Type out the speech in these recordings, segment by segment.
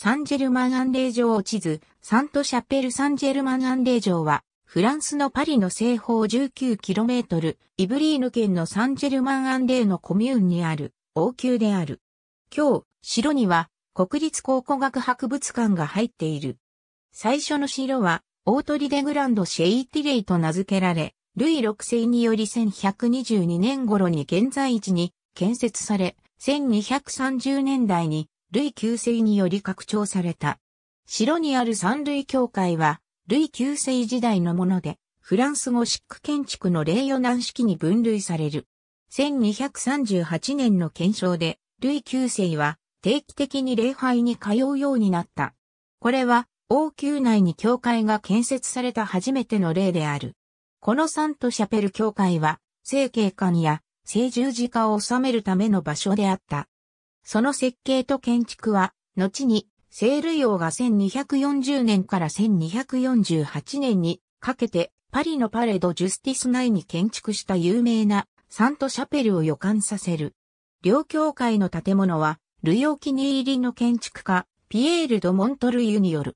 サンジェルマン・アンレー城を地図、サント・シャペル・サンジェルマン・アンレー城は、フランスのパリの西方 19km、イブリーヌ県のサンジェルマン・アンレーのコミューンにある王宮である。今日、城には国立考古学博物館が入っている。最初の城は、オートリデグランド・シェイティレイと名付けられ、ルイ6世により1122年頃に現在地に建設され、1230年代に類旧世により拡張された。城にある三類教会は、類旧世時代のもので、フランス語シック建築の霊予難式に分類される。1238年の検証で、類旧世は定期的に礼拝に通うようになった。これは、王宮内に教会が建設された初めての例である。このサントシャペル教会は、聖経館や聖十字架を収めるための場所であった。その設計と建築は、後に、ール王が1240年から1248年にかけて、パリのパレード・ジュスティス内に建築した有名なサント・シャペルを予感させる。両教会の建物は、ルイオ気に入りの建築家、ピエール・ド・モントルユによる。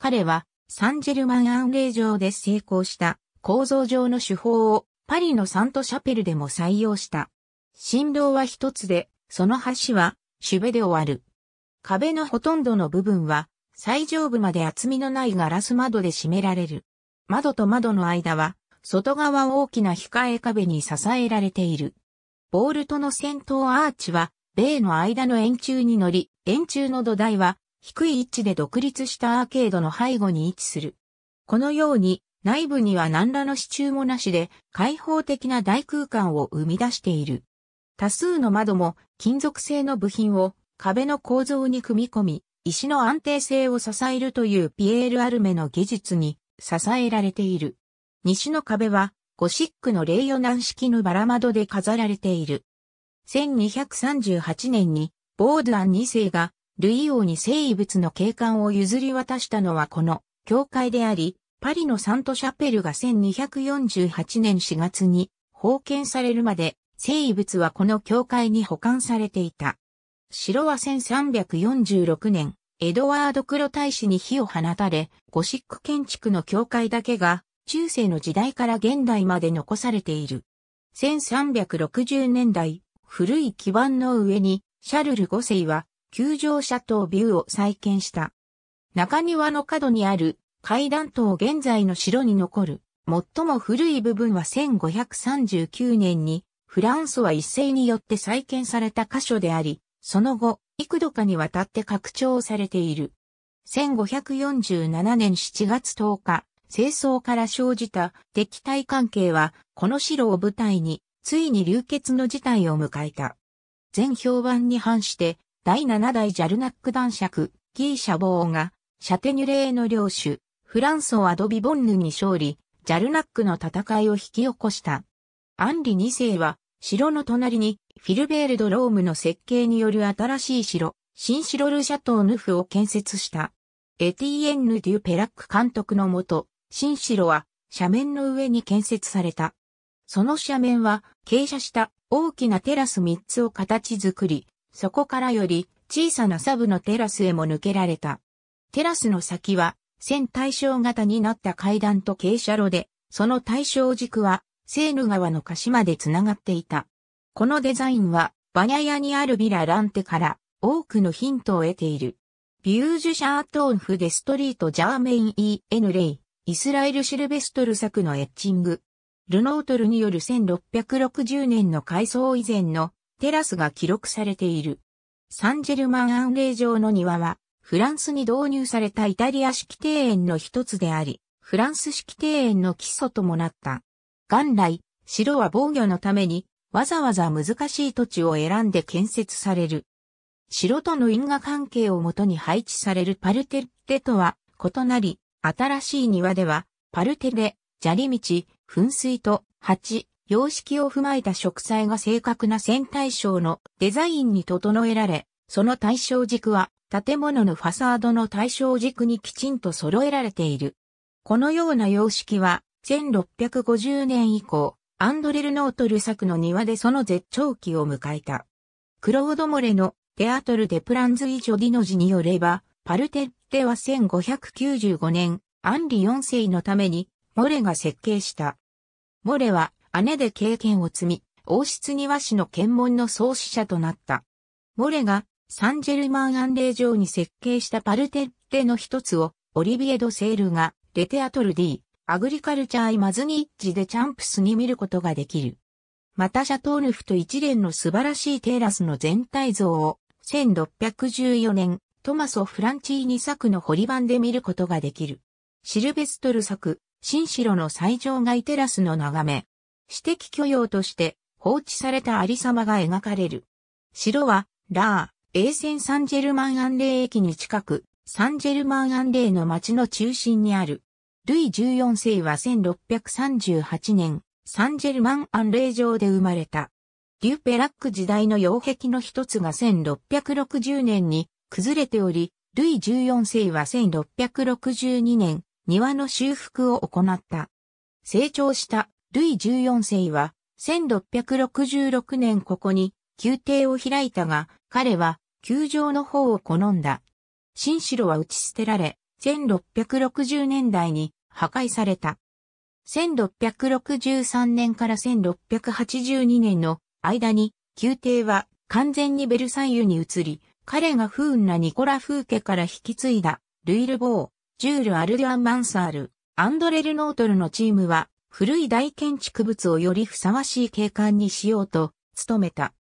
彼は、サンジェルマン・アンレー城で成功した構造上の手法をパリのサント・シャペルでも採用した。振動は一つで、その橋は主辺で終わる。壁のほとんどの部分は、最上部まで厚みのないガラス窓で閉められる。窓と窓の間は、外側大きな控え壁に支えられている。ボールとの先頭アーチは、米の間の円柱に乗り、円柱の土台は、低い位置で独立したアーケードの背後に位置する。このように、内部には何らの支柱もなしで、開放的な大空間を生み出している。多数の窓も金属製の部品を壁の構造に組み込み、石の安定性を支えるというピエール・アルメの技術に支えられている。西の壁はゴシックのレイヨナン式のバラ窓で飾られている。1238年にボードアン2世がルイ王に聖遺物の景観を譲り渡したのはこの教会であり、パリのサントシャペルが1248年4月に封建されるまで生物はこの教会に保管されていた。城は1346年、エドワード・クロ大使に火を放たれ、ゴシック建築の教会だけが、中世の時代から現代まで残されている。1360年代、古い基盤の上に、シャルル五世は、球場シャトービューを再建した。中庭の角にある階段塔現在の城に残る、最も古い部分は1539年にフランスは一斉によって再建された箇所であり、その後、幾度かにわたって拡張されている。1547年7月10日、清掃から生じた敵対関係は、この城を舞台に、ついに流血の事態を迎えた。全評判に反して、第7代ジャルナック男爵、ギーシャボーが、シャテニュレーの領主、フランソアドビボンヌに勝利、ジャルナックの戦いを引き起こした。アンリ2世は、城の隣にフィルベールド・ロームの設計による新しい城、新城ルシャトーヌフを建設した。エティエンヌ・デュ・ペラック監督のもと、新城は斜面の上に建設された。その斜面は傾斜した大きなテラス3つを形作り、そこからより小さなサブのテラスへも抜けられた。テラスの先は線対称型になった階段と傾斜路で、その対称軸はセーヌ川の鹿島で繋がっていた。このデザインは、バニャヤにあるビラランテから多くのヒントを得ている。ビュージュシャートーンフデストリートジャーメイン E.N. レイ、イスラエルシルベストル作のエッチング。ルノートルによる1660年の改装以前のテラスが記録されている。サンジェルマンアンレイ城の庭は、フランスに導入されたイタリア式庭園の一つであり、フランス式庭園の基礎ともなった。元来、城は防御のために、わざわざ難しい土地を選んで建設される。城との因果関係をもとに配置されるパルテッテとは異なり、新しい庭では、パルテで、砂利道、噴水と鉢、様式を踏まえた植栽が正確な線対称のデザインに整えられ、その対称軸は建物のファサードの対称軸にきちんと揃えられている。このような様式は1650年以降、アンドレ・ルノート・ル作の庭でその絶頂期を迎えた。クロード・モレのテアトル・デ・プランズ・イ・ジョディの字によれば、パルテッテは1595年、アンリ4世のために、モレが設計した。モレは姉で経験を積み、王室庭師の検問の創始者となった。モレがサンジェルマンアンレー城に設計したパルテッテの一つを、オリビエド・セールが、レテアトル・ディ・アグリカルチャーイマズニッジでチャンプスに見ることができる。またシャトールフと一連の素晴らしいテラスの全体像を1614年トマソ・フランチーニ作の堀版で見ることができる。シルベストル作、新城の最上階テラスの眺め。私的許容として放置されたありさまが描かれる。城は、ラー、エーセン・サンジェルマン・アンレー駅に近く、サンジェルマン・アンレーの街の中心にある。ルイ14世は1638年、サンジェルマンアンレイ城で生まれた。デュペラック時代の擁壁の一つが1660年に崩れており、ルイ14世は1662年、庭の修復を行った。成長したルイ14世は、1666年ここに宮廷を開いたが、彼は、宮城の方を好んだ。新城は打ち捨てられ、1660年代に破壊された。1663年から1682年の間に宮廷は完全にベルサイユに移り、彼が不運なニコラ・風家から引き継いだ、ルイル・ボー、ジュール・アルディアン・マンサール、アンドレル・ノートルのチームは、古い大建築物をよりふさわしい景観にしようと、努めた。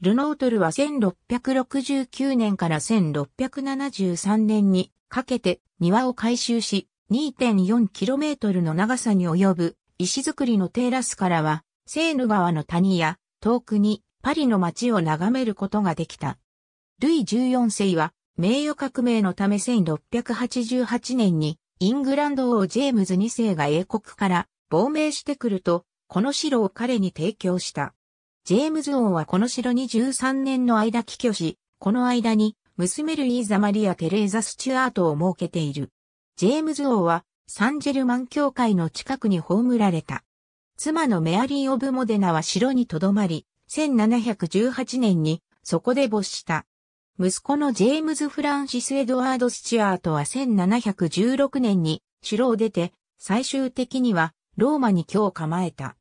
ルノートルは1669年から1673年にかけて庭を改修し、2.4km の長さに及ぶ石造りのテラスからは、セーヌ川の谷や遠くにパリの街を眺めることができた。ルイ14世は名誉革命のため1688年にイングランド王ジェームズ2世が英国から亡命してくると、この城を彼に提供した。ジェームズ王はこの城に13年の間寄居し、この間に娘ルイーザ・マリア・テレーザ・スチュアートを設けている。ジェームズ王はサンジェルマン教会の近くに葬られた。妻のメアリー・オブ・モデナは城に留まり、1718年にそこで没した。息子のジェームズ・フランシス・エドワード・スチュアートは1716年に城を出て、最終的にはローマに居を構えた。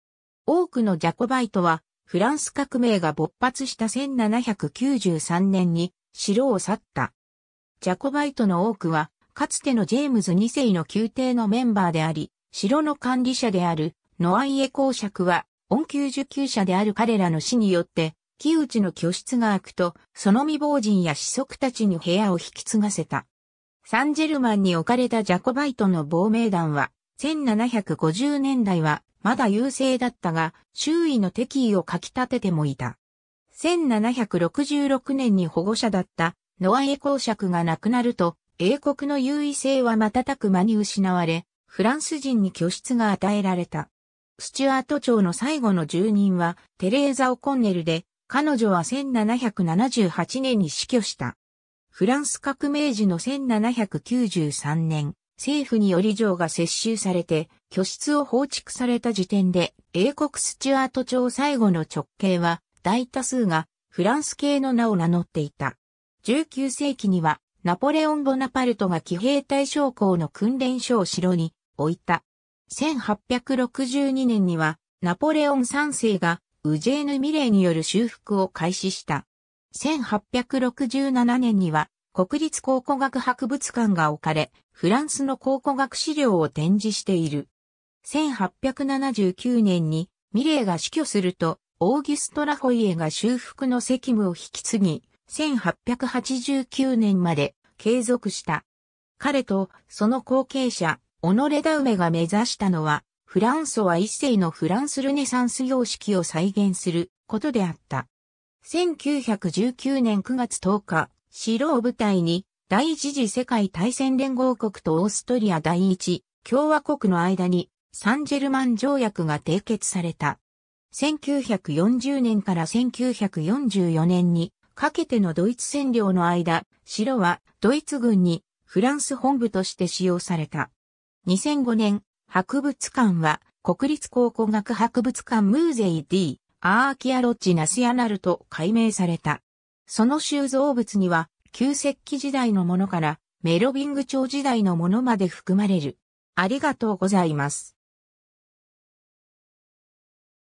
多くのジャコバイトはフランス革命が勃発した1793年に城を去った。ジャコバイトの多くは、かつてのジェームズ2世の宮廷のメンバーであり、城の管理者であるノアイエ公爵は、恩給受給者である彼らの死によって、木内の居室が開くと、その未亡人や子息たちに部屋を引き継がせた。サンジェルマンに置かれたジャコバイトの亡命団は、1750年代はまだ優勢だったが、周囲の敵意をかき立ててもいた。1766年に保護者だったノア英公爵が亡くなると、英国の優位性は瞬く間に失われ、フランス人に居室が与えられた。スチュアート朝の最後の住人はテレーザ・オコンネルで、彼女は1778年に死去した。フランス革命時の1793年、政府により城が接収されて、居室を放築された時点で、英国スチュアート朝最後の直径は、大多数がフランス系の名を名乗っていた。19世紀にはナポレオン・ボナパルトが騎兵隊将校の訓練所を城に置いた。1862年にはナポレオン3世がウジェーヌ・ミレーによる修復を開始した。1867年には国立考古学博物館が置かれ、フランスの考古学資料を展示している。1879年にミレーが死去すると、オーギュスト・ラフォイエが修復の責務を引き継ぎ、1889年まで継続した。彼とその後継者、オノレダウメが目指したのは、フランソワ一世のフランスルネサンス様式を再現することであった。1919年9月10日、城を舞台に第一次世界大戦連合国とオーストリア第一共和国の間にサンジェルマン条約が締結された。1940年から1944年にかけてのドイツ占領の間、城はドイツ軍にフランス本部として使用された。2005年、博物館は国立考古学博物館ムーゼイ D、アーキアロッジナスヤナルと改名された。その収蔵物には、旧石器時代のものからメロビング朝時代のものまで含まれる。ありがとうございます。